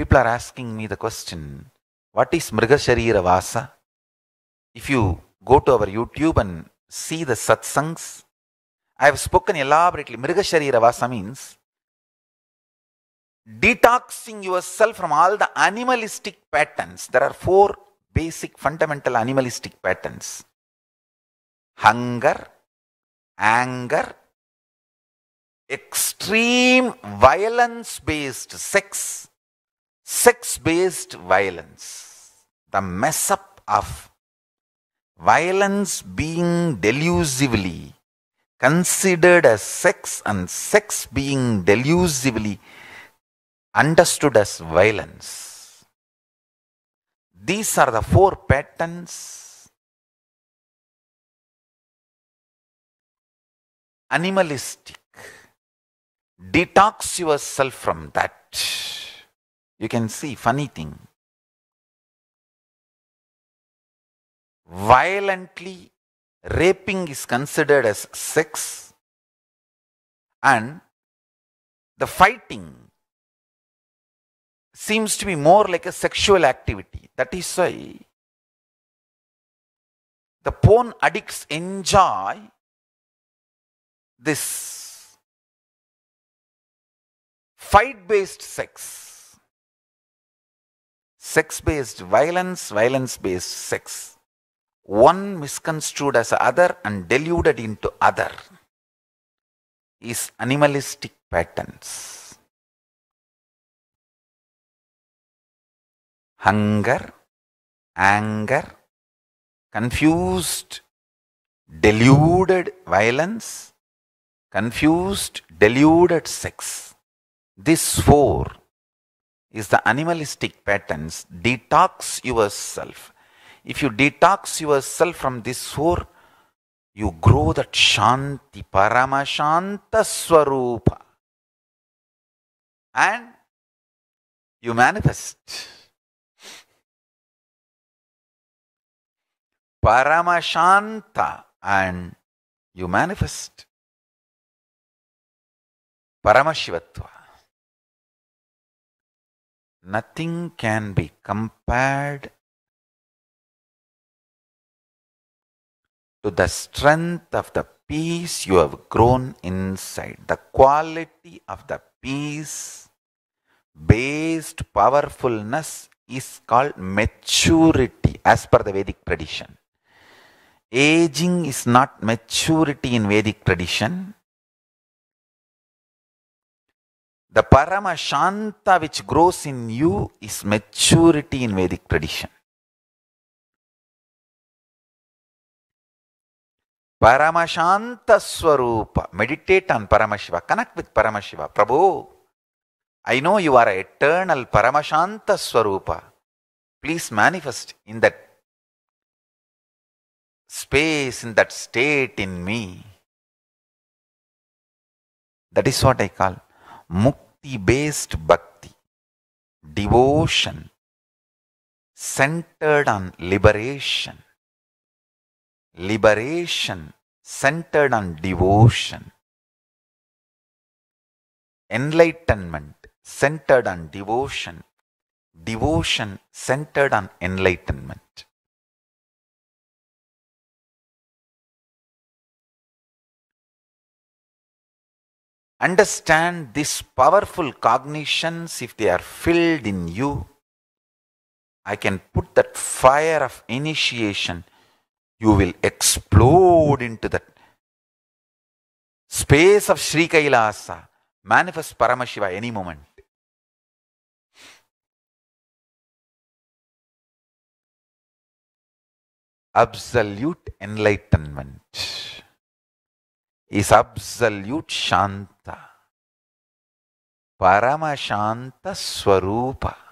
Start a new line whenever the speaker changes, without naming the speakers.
People are asking me the question, what is Mrigasharira Vasa? If you go to our YouTube and see the satsangs, I have spoken elaborately. Mrigasharira Vasa means detoxing yourself from all the animalistic patterns. There are four basic fundamental animalistic patterns. Hunger, anger, extreme violence based sex sex based violence, the mess up of violence being delusively considered as sex and sex being delusively understood as violence. These are the four patterns
animalistic. Detox yourself from that. You can see funny thing. Violently raping is considered as sex and the fighting seems to be more like a sexual activity. That is why the porn addicts enjoy this
fight based sex sex based violence, violence based sex. One misconstrued as other and deluded into other is animalistic patterns. Hunger, anger, confused, deluded violence, confused, deluded sex. These four is the animalistic patterns detox yourself. If you detox yourself from this sur, you grow that Shanti, Paramashanta Swarupa. And you manifest.
Paramashanta and you manifest. Paramashivatva. Nothing can be
compared to the strength of the peace you have grown inside. The quality of the peace based powerfulness is called maturity as per the Vedic tradition. Aging is not maturity in Vedic tradition. The Parama Shanta which grows in you is maturity in Vedic tradition. Paramashanta Swarupa. Meditate on Paramashiva. Connect with Paramashiva. Prabhu, I know you are an eternal Paramashanta Swarupa. Please manifest in that space, in that state in me. That is what I call Mukti based bhakti, devotion centered on liberation, liberation centered on devotion, enlightenment centered on devotion, devotion centered on enlightenment. understand this powerful cognitions, if they are filled in you, I can put that fire of initiation, you will explode into that space of Sri Kailasa, manifest Paramashiva any moment.
Absolute
enlightenment. is absolute Shanta, Parama Shanta Swarupa.